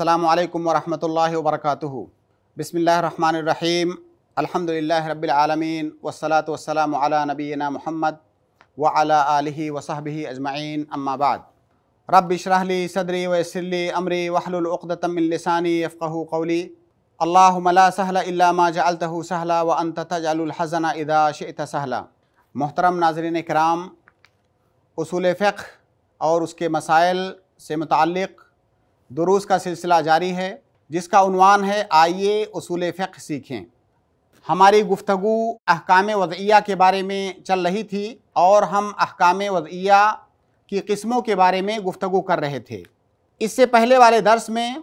السلام عليكم ورحمة الله وبركاته بسم الله الرحمن الرحيم الحمد لله رب العالمين والصلاة والسلام على نبينا محمد وعلى آله وصحبه أجمعين أما بعد رب اشرح لي صدري ويسر لي أمري واحلل عقدة من لساني يفقه قولي اللهم لا سهل إلا ما جعلته سهلا وأنت تجعل الحزن إذا شئت سهلا محترم ناظرین کرام اصول فقہ اور اس کے مسائل سے متعلق दुरूस का सिलसिला जारी है जिसका उनवान है आइए असूल फ़िक सीखें हमारी गुफ्तु अहकाम वज़िया के बारे में चल रही थी और हम अहकाम वज़िया की किस्मों के बारे में गुफ्तु कर रहे थे इससे पहले वाले दर्स में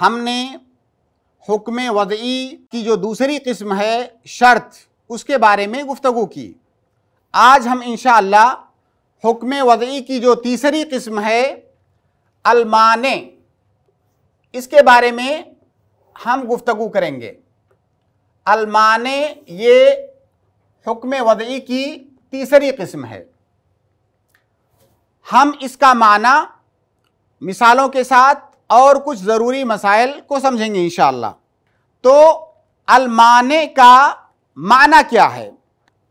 हमने हुक्म वज़ी की जो दूसरी किस्म है शर्त उसके बारे में गुफ्तु की आज हम इन हुक्म वज़ी की जो तीसरी किस्म है अलमाने इसके बारे में हम गुफ्तु करेंगे अलमाने ये हुक्म वदई की तीसरी किस्म है हम इसका माना मिसालों के साथ और कुछ ज़रूरी मसाइल को समझेंगे इन तो अलमाने का माना क्या है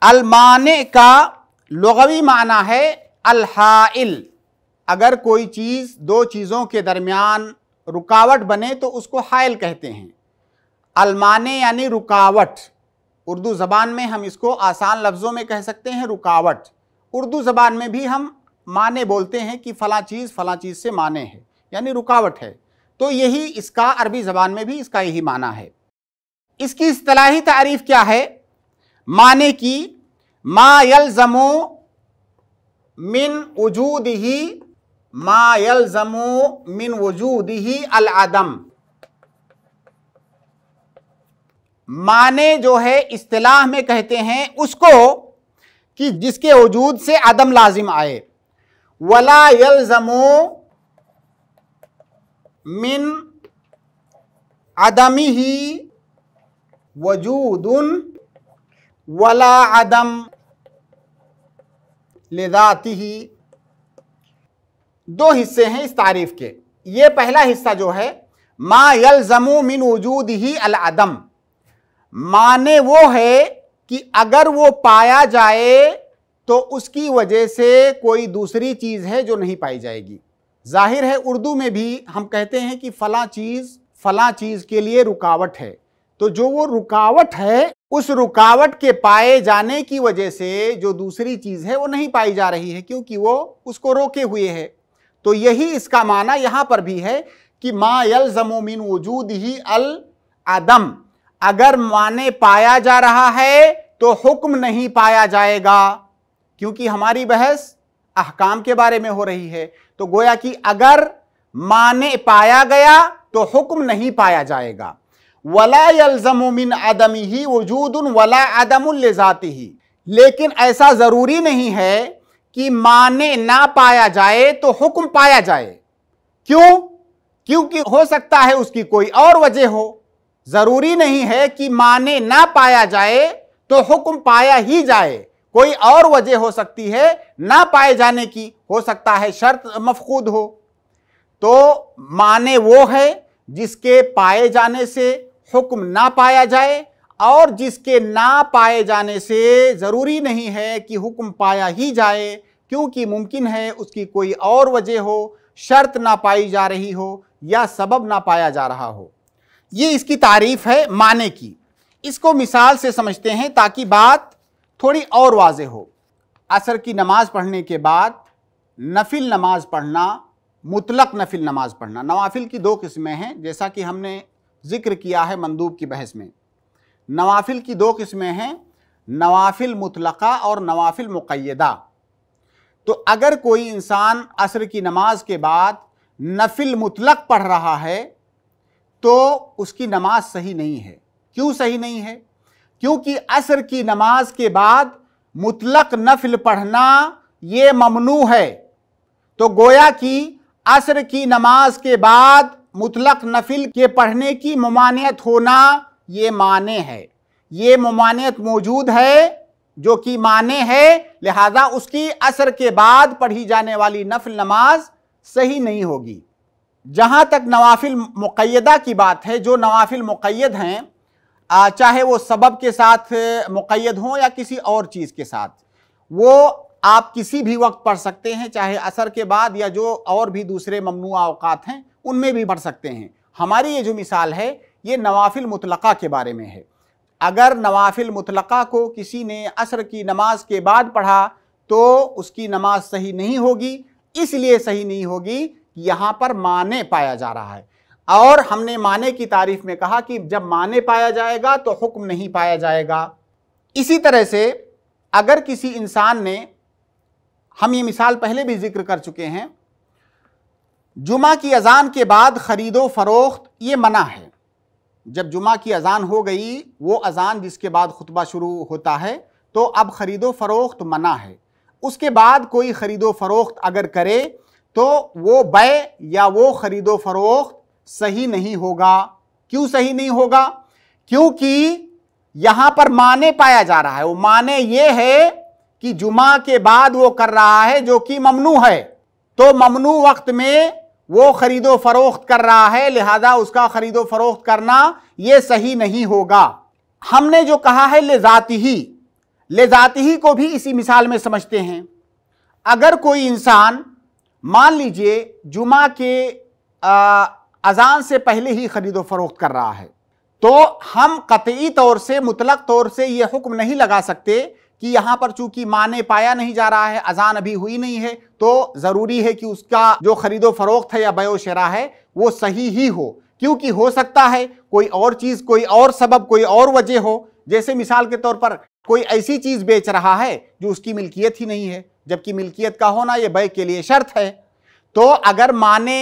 अलमाने का लगवी माना है अलहाइल अगर कोई चीज़ दो चीज़ों के दरमियान रुकावट बने तो उसको हायल कहते हैं अलमाने यानी रुकावट उर्दू ज़बान में हम इसको आसान लफ्ज़ों में कह सकते हैं रुकावट उर्दू ज़बान में भी हम माने बोलते हैं कि फ़ला चीज़ फ़ला चीज़ से माने है यानी रुकावट है तो यही इसका अरबी ज़बान में भी इसका यही माना है इसकी असलाही तारीफ़ क्या है माने की मा जमो मिन वजूद ही मायल जमो मिन वजूद ही अल आदम माने जो है इस्तलाह में कहते हैं उसको कि जिसके वजूद से आदम लाजिम आए वला यलजमो मिन आदमी ही वजूद वला आदम लेदाती ही दो हिस्से हैं इस तारीफ के ये पहला हिस्सा जो है मा जमू मिन वजूद ही अल अदम माने वो है कि अगर वो पाया जाए तो उसकी वजह से कोई दूसरी चीज़ है जो नहीं पाई जाएगी जाहिर है उर्दू में भी हम कहते हैं कि फ़ला चीज़ फ़ला चीज़ के लिए रुकावट है तो जो वो रुकावट है उस रुकावट के पाए जाने की वजह से जो दूसरी चीज़ है वो नहीं पाई जा रही है क्योंकि वो उसको रोके हुए है तो यही इसका माना यहां पर भी है कि मा यल जमोमिन वजूद ही अल आदम अगर माने पाया जा रहा है तो हुक्म नहीं पाया जाएगा क्योंकि हमारी बहस अहकाम के बारे में हो रही है तो गोया कि अगर माने पाया गया तो हुक्म नहीं पाया जाएगा वला जमोमिन आदमी ही वजूद उन वला ले जाती ही लेकिन ऐसा ज़रूरी नहीं है कि माने ना पाया जाए तो हुक्म पाया जाए क्यों क्योंकि हो सकता है उसकी कोई और वजह हो जरूरी नहीं है कि माने ना पाया जाए तो हुक्म पाया ही जाए कोई और वजह हो सकती है ना पाए जाने की हो सकता है शर्त मफकूद हो तो माने वो है जिसके पाए जाने से हुक्म ना पाया जाए और जिसके ना पाए जाने से ज़रूरी नहीं है कि हुक्म पाया ही जाए क्योंकि मुमकिन है उसकी कोई और वजह हो शर्त ना पाई जा रही हो या सबब ना पाया जा रहा हो ये इसकी तारीफ है माने की इसको मिसाल से समझते हैं ताकि बात थोड़ी और वाज हो असर की नमाज़ पढ़ने के बाद नफिल नमाज पढ़ना मुतलक नफिल नमाज पढ़ना नवाफिल की दो किस्में हैं जैसा कि हमने जिक्र किया है मंदूब की बहस में नवाफिल की दो किस्में हैं नवाफिल मुतलक़ा और नवाफिल मुकैदा तो अगर कोई इंसान असर की नमाज के बाद नफिल मुतलक पढ़ रहा है तो उसकी नमाज सही नहीं है क्यों सही नहीं है क्योंकि असर की नमाज के बाद मुतलक नफिल पढ़ना ये ममनू है तो गोया कि असर की नमाज के बाद मुतलक नफिल के पढ़ने की ममानियत होना ये माने है ये ममानियत मौजूद है जो कि माने है लिहाजा उसकी असर के बाद पढ़ी जाने वाली नफल नमाज सही नहीं होगी जहाँ तक नवाफिल मुकैदा की बात है जो नवाफिल मुकैद हैं चाहे वो सबब के साथ मुकैद हों या किसी और चीज़ के साथ वो आप किसी भी वक्त पढ़ सकते हैं चाहे असर के बाद या जो और भी दूसरे ममनू अवकात हैं उनमें भी पढ़ सकते हैं हमारी ये जो मिसाल है ये नवाफिल मुतलक़ा के बारे में है अगर नवाफिल मुतलक़ा को किसी ने असर की नमाज के बाद पढ़ा तो उसकी नमाज सही नहीं होगी इसलिए सही नहीं होगी यहाँ पर माने पाया जा रहा है और हमने माने की तारीफ में कहा कि जब माने पाया जाएगा तो हुक्म नहीं पाया जाएगा इसी तरह से अगर किसी इंसान ने हम ये मिसाल पहले भी जिक्र कर चुके हैं जुमा की अजान के बाद ख़रीदो फरोख्त ये मना है जब जुमा की अज़ान हो गई वो अज़ान जिसके बाद खुतबा शुरू होता है तो अब ख़रीदो फ़रोख्त मना है उसके बाद कोई ख़रीदो फ़रोख्त अगर करे तो वो बय या वो ख़रीदो फ़रोख्त सही नहीं होगा क्यों सही नहीं होगा क्योंकि यहाँ पर माने पाया जा रहा है वो माने ये है कि जुमा के बाद वो कर रहा है जो कि ममनू है तो ममनू वक्त में वो खरीदो फरोख्त कर रहा है लिहाजा उसका खरीदो फरोख्त करना यह सही नहीं होगा हमने जो कहा है लेजाती ही लेजाती ही को भी इसी मिसाल में समझते हैं अगर कोई इंसान मान लीजिए जुमा के अजान से पहले ही खरीदो फरोख्त कर रहा है तो हम कतई तौर से मुतलक तौर से यह हुक्म नहीं लगा सकते कि यहां पर चूंकि माने पाया नहीं जा रहा है अजान अभी हुई नहीं है तो ज़रूरी है कि उसका जो खरीदो फरोख्त है या बयो शरा है वो सही ही हो क्योंकि हो सकता है कोई और चीज़ कोई और सबब कोई और वजह हो जैसे मिसाल के तौर पर कोई ऐसी चीज़ बेच रहा है जो उसकी मिल्कियत ही नहीं है जबकि मिल्कियत का होना यह बय के लिए शर्त है तो अगर माने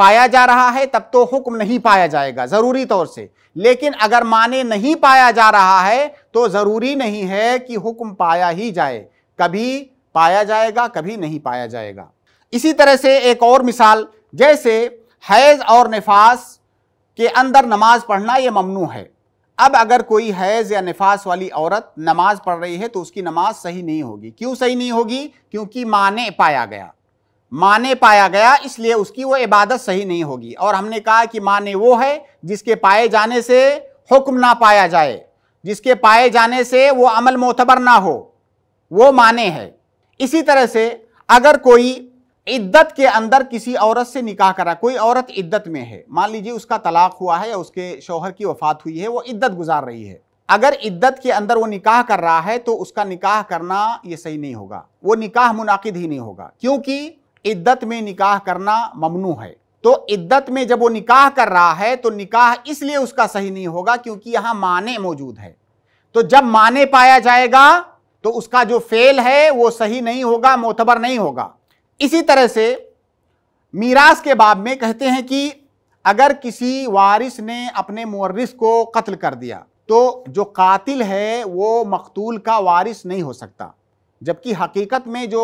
पाया जा रहा है तब तो हुक्म नहीं पाया जाएगा ज़रूरी तौर से लेकिन अगर माने नहीं पाया जा रहा है तो ज़रूरी नहीं है कि हुक्म पाया ही जाए कभी पाया जाएगा कभी नहीं पाया जाएगा इसी तरह से एक और मिसाल जैसे हैज़ और नफास के अंदर नमाज पढ़ना ये ममनू है अब अगर कोई हैज़ या नफास वाली औरत नमाज पढ़ रही है तो उसकी नमाज सही नहीं होगी क्यों सही नहीं होगी क्योंकि माने पाया गया माने पाया गया इसलिए उसकी वो इबादत सही नहीं होगी और हमने कहा कि माने वो है जिसके पाए जाने से हुक्म ना पाया जाए जिसके पाए जाने से वो अमल मोतबर ना हो वो माने है इसी तरह से अगर कोई इद्दत के अंदर किसी औरत से निकाह करा कोई औरत इद्दत में है मान लीजिए उसका तलाक हुआ है या उसके शौहर की वफात हुई है वो इद्दत गुजार रही है अगर इद्दत के अंदर वो निकाह कर रहा है तो उसका निकाह करना ये सही नहीं होगा वो निकाह मुनाकिद ही नहीं होगा क्योंकि इद्दत में निकाह करना ममनू है तो इद्दत में जब वो निकाह कर रहा है तो निकाह इसलिए उसका सही नहीं होगा क्योंकि यहां माने मौजूद है तो जब माने पाया जाएगा तो उसका जो फेल है वो सही नहीं होगा मोतबर नहीं होगा इसी तरह से मीरास के बाब में कहते हैं कि अगर किसी वारिस ने अपने मुर्रिस को कत्ल कर दिया तो जो कातिल है वो मकतूल का वारिस नहीं हो सकता जबकि हकीकत में जो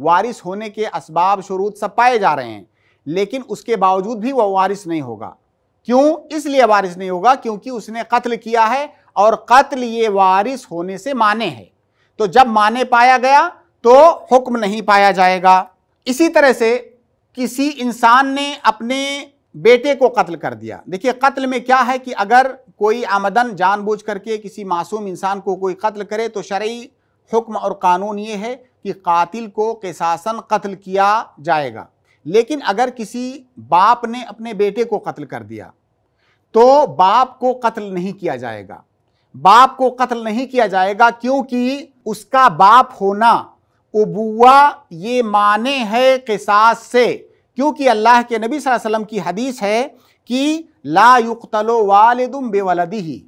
वारिस होने के इसबाब शरूत सब पाए जा रहे हैं लेकिन उसके बावजूद भी वह वारिस नहीं होगा क्यों इसलिए वारिस नहीं होगा क्योंकि उसने कत्ल किया है और कत्ल ये वारिस होने से माने है तो जब माने पाया गया तो हुक्म नहीं पाया जाएगा इसी तरह से किसी इंसान ने अपने बेटे को कत्ल कर दिया देखिए कत्ल में क्या है कि अगर कोई आमदन जानबूझ करके किसी मासूम इंसान को कोई कत्ल करे तो शर्य हुक्म और कानून ये है कि कातिल को कैसासन कत्ल किया जाएगा लेकिन अगर किसी बाप ने अपने बेटे को कत्ल कर दिया तो बाप को कत्ल नहीं किया जाएगा बाप को कत्ल नहीं किया जाएगा क्योंकि उसका बाप होना उबुआ ये माने है किसास से क्योंकि अल्लाह के नबी वसल्लम की हदीस है कि ला युक्तलो वालदुम बेवलदी ही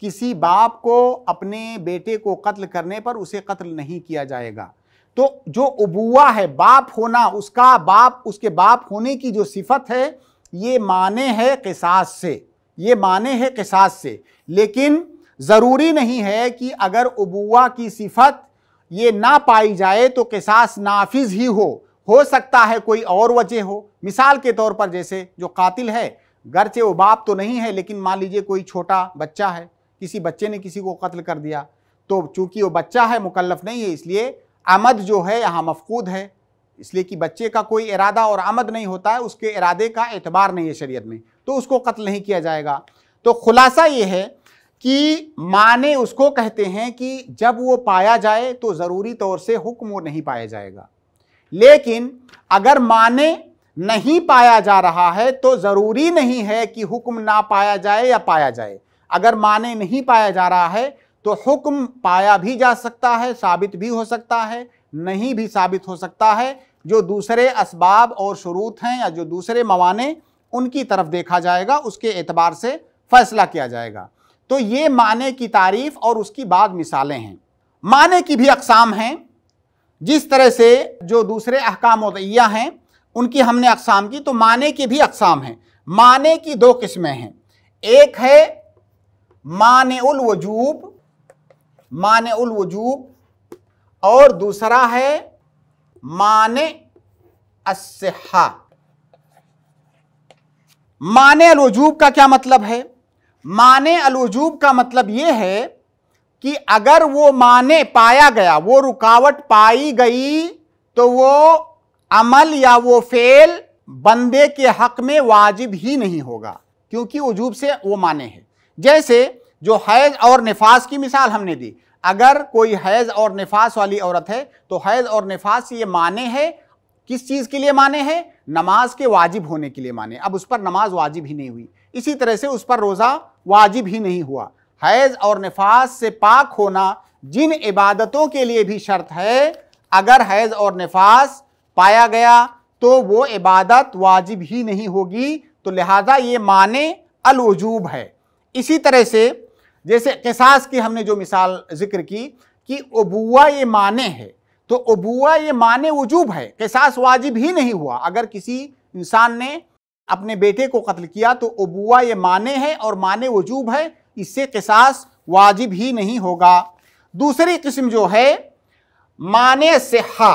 किसी बाप को अपने बेटे को कत्ल करने पर उसे कत्ल नहीं किया जाएगा तो जो उबुआ है बाप होना उसका बाप उसके बाप होने की जो सिफत है ये माने है किसास से ये माने है किसास से लेकिन ज़रूरी नहीं है कि अगर उबुआ की सिफत ये ना पाई जाए तो किसास नाफिज ही हो हो सकता है कोई और वजह हो मिसाल के तौर पर जैसे जो कातिल है गरचे वो बाप तो नहीं है लेकिन मान लीजिए कोई छोटा बच्चा है किसी बच्चे ने किसी को कत्ल कर दिया तो चूंकि वो बच्चा है मुकल्लफ नहीं है इसलिए आमद जो है यहाँ मफकूद है इसलिए कि बच्चे का कोई इरादा और आमद नहीं होता है उसके इरादे का एतबार नहीं है शरीयत में तो उसको कत्ल नहीं किया जाएगा तो खुलासा ये है कि माने उसको कहते हैं कि जब वो पाया जाए तो ज़रूरी तौर से हुक्म वो नहीं पाया जाएगा लेकिन अगर माने नहीं पाया जा रहा है तो ज़रूरी नहीं है कि हुक्म ना पाया जाए या पाया जाए अगर माने नहीं पाया जा रहा है तो हुक्म पाया भी जा सकता है साबित भी हो सकता है नहीं भी साबित हो सकता है जो दूसरे इसबाब और शरूत हैं या जो दूसरे मवाने उनकी तरफ देखा जाएगा उसके एतबार से फैसला किया जाएगा तो ये माने की तारीफ और उसकी बाद मिसालें हैं माने की भी अकसाम हैं जिस तरह से जो दूसरे अहकाम उदैया हैं उनकी हमने अकसाम की तो माने की भी अकसाम हैं माने की दो किस्में हैं एक है मान वजूब मान उल वजूब और दूसरा है मान असहा मान वजूब का क्या मतलब है मान वजूब का मतलब यह है कि अगर वो माने पाया गया वो रुकावट पाई गई तो वो अमल या वो फेल बंदे के हक में वाजिब ही नहीं होगा क्योंकि वजूब से वो माने हैं जैसे जो हैज़ और नफास की मिसाल हमने दी अगर कोई हैज़ और नफास वाली औरत है तो हैज़ और नफास ये माने है किस चीज़ के लिए माने हैं नमाज के वाजिब होने के लिए माने अब उस पर नमाज वाजिब ही नहीं हुई इसी तरह से उस पर रोज़ा वाजिब ही नहीं हुआ हैज़ और नफास से पाक होना जिन इबादतों के लिए भी शर्त है अगर हैज़ और नफास पाया गया तो वो इबादत वाजिब ही नहीं होगी तो लिहाजा ये माने अलवजूब है इसी तरह से जैसे कसास की हमने जो मिसाल जिक्र की कि अबुआ ये माने है तो अबुआ ये माने वजूब है कहसास वाजिब ही नहीं हुआ अगर किसी इंसान ने अपने बेटे को कत्ल किया तो अबुआ ये माने है और माने वजूब है इससे कहसास वाजिब ही नहीं होगा दूसरी किस्म जो है माने सिहा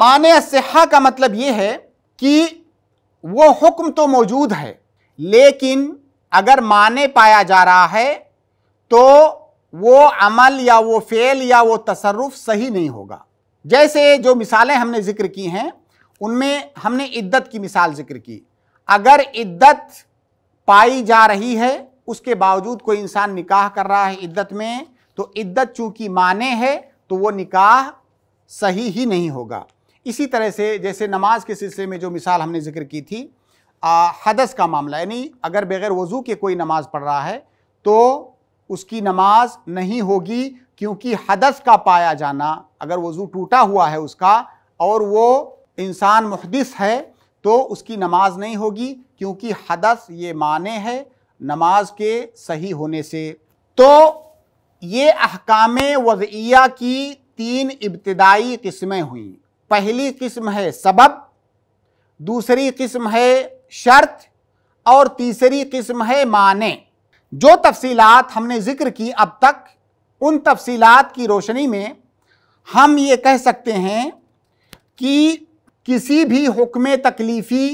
माने सहा का मतलब ये है कि वो हुक्म तो मौजूद है लेकिन अगर माने पाया जा रहा है तो वो अमल या वो फेल या वो तसरुफ सही नहीं होगा जैसे जो मिसालें हमने जिक्र की हैं उनमें हमने इद्दत की मिसाल जिक्र की अगर इद्दत पाई जा रही है उसके बावजूद कोई इंसान निकाह कर रहा है इद्दत में तो इद्दत चूंकि माने है तो वो निकाह सही ही नहीं होगा इसी तरह से जैसे नमाज के सिलसिले में जो मिसाल हमने जिक्र की थी हदस का मामला यानी अगर बगैर वज़ू के कोई नमाज़ पढ़ रहा है तो उसकी नमाज नहीं होगी क्योंकि हदस का पाया जाना अगर वज़ू टूटा हुआ है उसका और वो इंसान मुहदस है तो उसकी नमाज नहीं होगी क्योंकि हदस ये माने है नमाज के सही होने से तो ये अहकाम वज़िया की तीन इब्तदाई किस्में हुई पहली किस्म है सबब दूसरी किस्म है शर्त और तीसरी किस्म है माने जो तफसीलात हमने जिक्र की अब तक उन तफसीलात की रोशनी में हम ये कह सकते हैं कि किसी भी हुक्म तकलीफ़ी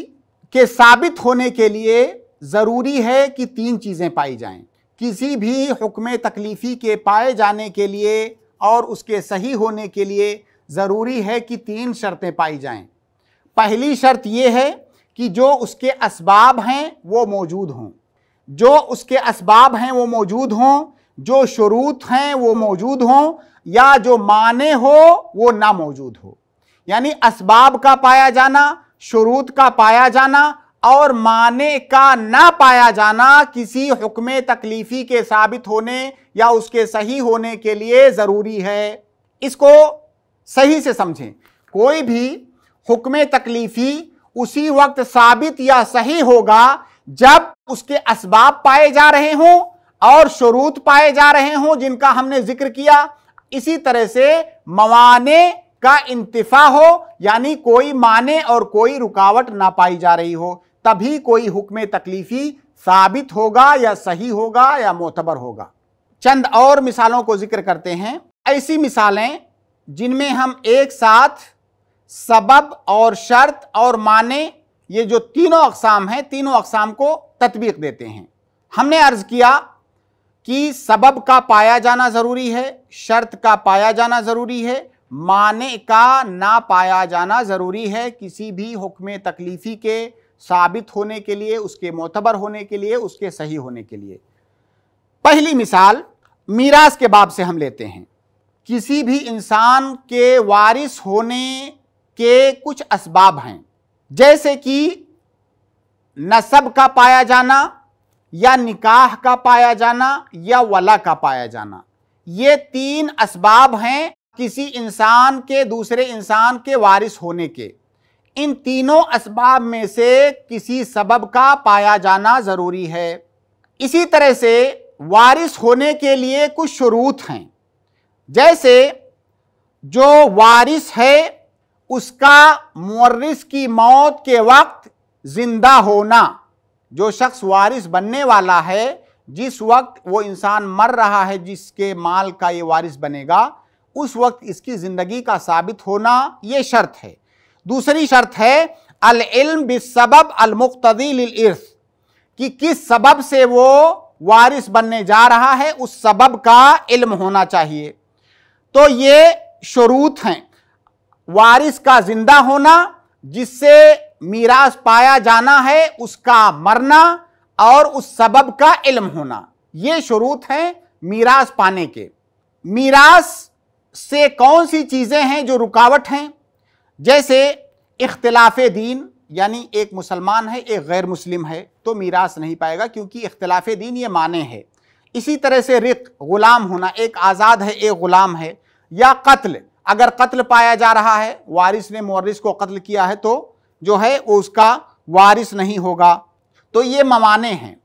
के साबित होने के लिए ज़रूरी है कि तीन चीज़ें पाई जाएं किसी भी हुक्म तकलीफ़ी के पाए जाने के लिए और उसके सही होने के लिए ज़रूरी है कि तीन शर्तें पाई जाएं पहली शर्त ये है कि जो उसके इसबाब हैं वो मौजूद हों जो उसके इसबाब हैं वो मौजूद हों जो शरूत हैं वो मौजूद हों या जो माने हो वो ना मौजूद हो यानी इसबाब का पाया जाना शरूत का पाया जाना और माने का ना पाया जाना किसी हुक्म तकलीफ़ी के साबित होने या उसके सही होने के लिए ज़रूरी है इसको सही से समझें कोई भी हुक्म तकलीफ़ी उसी वक्त साबित या सही होगा जब उसके असबाब पाए जा रहे हों और शरूत पाए जा रहे हों जिनका हमने जिक्र किया इसी तरह से मवाने का इंतफा हो यानी कोई माने और कोई रुकावट ना पाई जा रही हो तभी कोई हुक्म तकलीफी साबित होगा या सही होगा या मोतबर होगा चंद और मिसालों को जिक्र करते हैं ऐसी मिसालें जिनमें हम एक साथ सबब और शर्त और माने ये जो तीनों अकसाम हैं तीनों अकसाम को तत्बीक देते हैं हमने अर्ज़ किया कि सबब का पाया जाना ज़रूरी है शर्त का पाया जाना ज़रूरी है माने का ना पाया जाना ज़रूरी है किसी भी हुक्म तकलीफ़ी के साबित होने के लिए उसके मोतबर होने के लिए उसके सही होने के लिए पहली मिसाल मीरास के बाब से हम लेते हैं किसी भी इंसान के वारिस होने के कुछ इसबाब हैं जैसे कि नसब का पाया जाना या निकाह का पाया जाना या वला का पाया जाना ये तीन इसबाब हैं किसी इंसान के दूसरे इंसान के वारिस होने के इन तीनों इसबाब में से किसी सबब का पाया जाना ज़रूरी है इसी तरह से वारिस होने के लिए कुछ शरूत हैं जैसे जो वारिस है उसका मर्रिस की मौत के वक्त जिंदा होना जो शख्स वारिस बनने वाला है जिस वक्त वो इंसान मर रहा है जिसके माल का ये वारिस बनेगा उस वक्त इसकी ज़िंदगी का साबित होना ये शर्त है दूसरी शर्त है अलम बिसबब अलमुख्तदी लर्स कि किस सबब से वो वारिस बनने जा रहा है उस सबब का इल्म होना चाहिए तो ये शरूत हैं वारिस का जिंदा होना जिससे मीरास पाया जाना है उसका मरना और उस सबब का इल्म होना ये शुरूत हैं मीरास पाने के मीरास से कौन सी चीज़ें हैं जो रुकावट हैं जैसे इख्तलाफ दीन यानी एक मुसलमान है एक गैर मुस्लिम है तो मीरास नहीं पाएगा क्योंकि इख्तलाफ दीन ये माने है इसी तरह से रिक ग़ुलाम होना एक आज़ाद है एक ग़ुलाम है या कत्ल अगर कत्ल पाया जा रहा है वारिस ने मोरिस को कत्ल किया है तो जो है वो उसका वारिस नहीं होगा तो ये ममाने हैं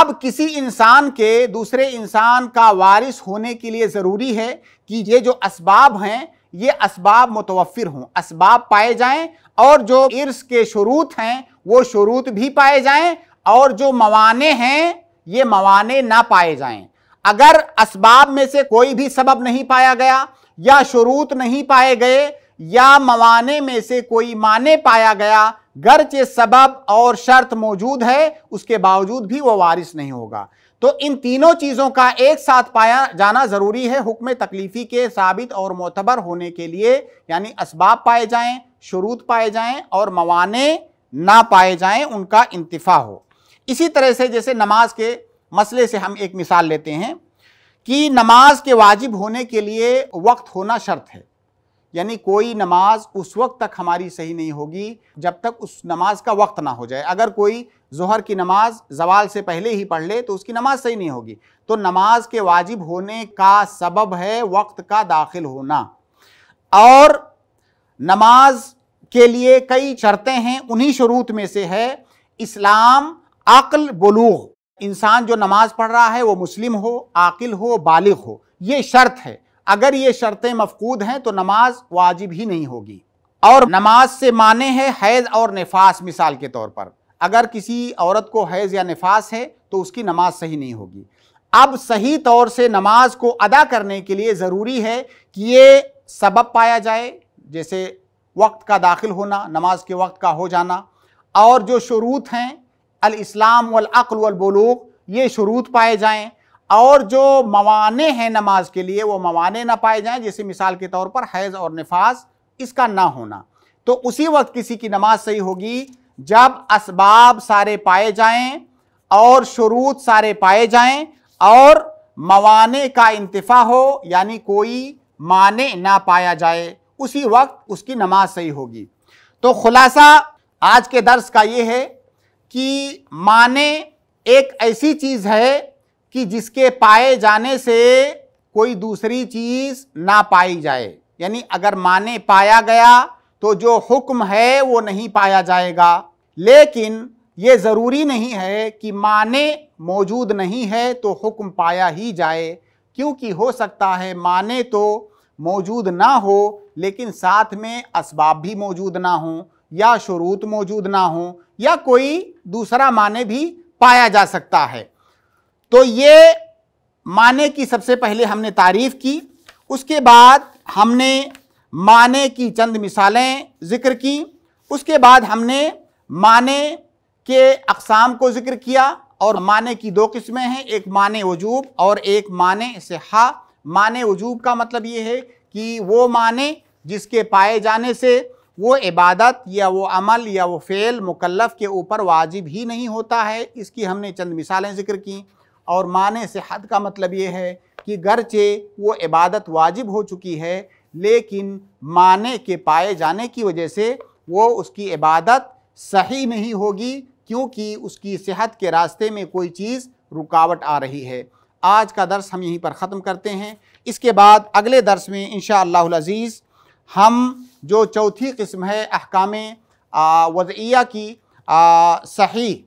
अब किसी इंसान के दूसरे इंसान का वारिस होने के लिए ज़रूरी है कि ये जो इसबाब हैं ये इसबाब मुतवफिर हों इसबाब पाए जाएं और जो इर्स के शरूत हैं वो शरूत भी पाए जाएं और जो मवाने हैं ये मवाने ना पाए जाएं अगर इसबाब में से कोई भी सबब नहीं पाया गया या शुरूत नहीं पाए गए या मवाने में से कोई माने पाया गया के सबब और शर्त मौजूद है उसके बावजूद भी वो वारिस नहीं होगा तो इन तीनों चीज़ों का एक साथ पाया जाना ज़रूरी है हुक्म तकलीफ़ी के साबित और मोतबर होने के लिए यानी इसबाब पाए जाएं शुरूत पाए जाएं और मवाने ना पाए जाएं उनका इंतफा हो इसी तरह से जैसे नमाज के मसले से हम एक मिसाल लेते हैं कि नमाज के वाजिब होने के लिए वक्त होना शर्त है यानी कोई नमाज उस वक्त तक हमारी सही नहीं होगी जब तक उस नमाज का वक्त ना हो जाए अगर कोई जहर की नमाज जवाल से पहले ही पढ़ ले तो उसकी नमाज सही नहीं होगी तो नमाज के वाजिब होने का सबब है वक्त का दाखिल होना और नमाज के लिए कई शर्तें हैं उन्हीं शरूत में से है इस्लाम अक्ल बलूग इंसान जो नमाज़ पढ़ रहा है वो मुस्लिम हो आकिल हो बालिग हो ये शर्त है अगर ये शर्तें मफकूद हैं तो नमाज वाजिब ही नहीं होगी और नमाज से माने हैं हैज़ और नफास मिसाल के तौर पर अगर किसी औरत को हैज़ या नफास है तो उसकी नमाज सही नहीं होगी अब सही तौर से नमाज को अदा करने के लिए ज़रूरी है कि ये सबब पाया जाए जैसे वक्त का दाखिल होना नमाज के वक्त का हो जाना और जो शरूत हैं अल इस्लाम वल वलबलूक ये शरूत पाए जाएँ और जो मवाने हैं नमाज के लिए वो मवाने ना पाए जाएं जैसे मिसाल के तौर पर हैज़ और नफाज इसका ना होना तो उसी वक्त किसी की नमाज सही होगी जब इसबाब सारे पाए जाएं और शरूत सारे पाए जाएं और मवाने का इंतफा हो यानी कोई माने ना पाया जाए उसी वक्त उसकी नमाज सही होगी तो खुलासा आज के दर्स का ये है कि माने एक ऐसी चीज़ है कि जिसके पाए जाने से कोई दूसरी चीज़ ना पाई जाए यानी अगर माने पाया गया तो जो हुक्म है वो नहीं पाया जाएगा लेकिन ये ज़रूरी नहीं है कि माने मौजूद नहीं है तो हुक्म पाया ही जाए क्योंकि हो सकता है माने तो मौजूद ना हो लेकिन साथ में इसबाब भी मौजूद ना हों या शुरूत मौजूद ना हो या कोई दूसरा माने भी पाया जा सकता है तो ये माने की सबसे पहले हमने तारीफ की उसके बाद हमने माने की चंद मिसालें ज़िक्र की उसके बाद हमने माने के अकसाम को ज़िक्र किया और माने की दो किस्में हैं एक माने वजूब और एक माने सिहा माने वजूब का मतलब ये है कि वो माने जिसके पाए जाने से वो इबादत या वो अमल या वो फ़ेल मुकल्लफ़ के ऊपर वाजिब ही नहीं होता है इसकी हमने चंद मिसालें ज़िक्र की और माने से हद का मतलब ये है कि गरचे वो इबादत वाजिब हो चुकी है लेकिन माने के पाए जाने की वजह से वो उसकी इबादत सही नहीं होगी क्योंकि उसकी सेहत के रास्ते में कोई चीज़ रुकावट आ रही है आज का दर्स हम यहीं पर ख़त्म करते हैं इसके बाद अगले दर्स में इन अज़ीज़ हम जो चौथी किस्म है अहकाम वज़िया की सही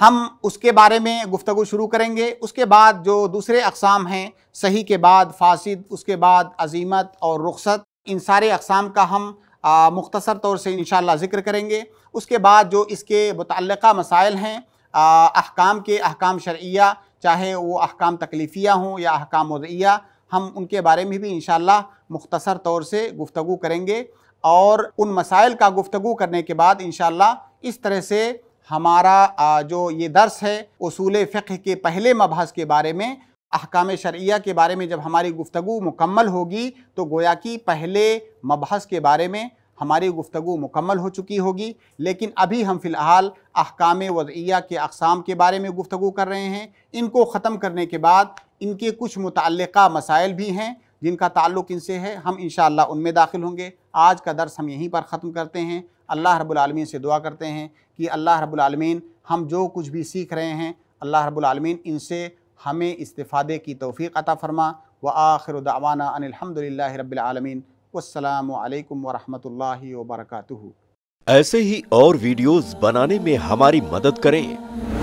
हम उसके बारे में गुफ्तु शुरू करेंगे उसके बाद जो दूसरे अकसाम हैं सही के बाद फासिद उसके बाद अजीमत और रुखसत इन सारे अकसाम का हम मुख्तसर तौर से इनशाला ज़िक्र करेंगे उसके बाद जो इसके मुतल मसाइल हैं अहकाम के अहकाम शरिया चाहे वो अहकाम तकलीफ़िया हों या अहकाम वज़िया हम उनके बारे में भी इन मुख्तसर तौर से गुफ्तु करेंगे और उन मसाइल का गुफ्तु करने के बाद इन इस तरह से हमारा जो ये दर्स है असूल फ़िक के पहले मबहस के बारे में अहकाम शरिया के बारे में जब हमारी गुफ्तु मुकम्मल होगी तो गोया कि पहले मबहस के बारे में हमारी गुफ्तु मुकम्मल हो चुकी होगी लेकिन अभी हम फ़िलहाल अहकाम वज़िया के अकसाम के बारे में गुफ्तु कर रहे हैं इनको ख़त्म करने के बाद इनके कुछ मुतल मसाइल भी हैं जिनका ताल्लुक इनसे है हम इन उनमें दाखिल होंगे आज का दर्स हम यहीं पर ख़त्म करते हैं अल्लाह रबालमीन से दुआ करते हैं कि अल्लाह रब्लम हम जो कुछ भी सीख रहे हैं अल्लाह रब्लम इनसे हमें इस्तादे की तोफ़ी अता फ़रमा व आखिर दावाना अनिलहमदिल्ला रबालमीन वालकम वरहमल वबरक ऐसे ही और वीडियोज़ बनाने में हमारी मदद करें